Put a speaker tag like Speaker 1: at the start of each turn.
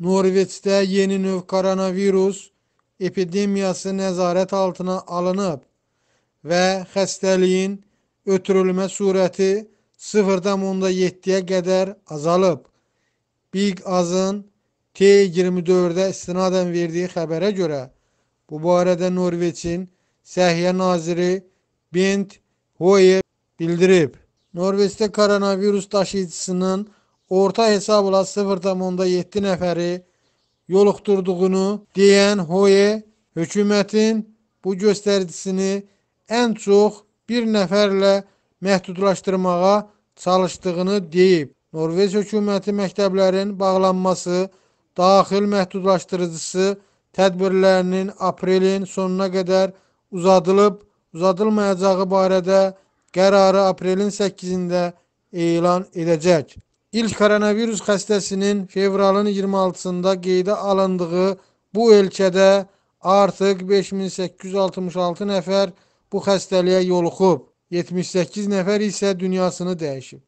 Speaker 1: Norveçdə yeni növ koronavirus epidemiyası nəzarət altına alınıb və xəstəliyin ötürülmə sürəti 0,7-yə qədər azalıb. Big Az'ın T24-də istinadən verdiyi xəbərə görə bu barədə Norveçin Səhiyyə Naziri Bent Hoyer bildirib. Norveçdə koronavirus daşıyıcısının orta hesabla 0,7 nəfəri yoluxdurduğunu deyən Hoye hökumətin bu göstəricisini ən çox bir nəfərlə məhdudlaşdırmağa çalışdığını deyib. Norveç hökuməti məktəblərin bağlanması, daxil məhdudlaşdırıcısı tədbirlərinin aprelin sonuna qədər uzadılıb uzadılmayacağı barədə qərarı aprelin 8-də elan edəcək ilk koronavirus xəstəsinin fevralın 26-sında qeydə alındığı bu ölkədə artıq 5866 nəfər bu xəstəliyə yoluxub, 78 nəfər isə dünyasını dəyişib.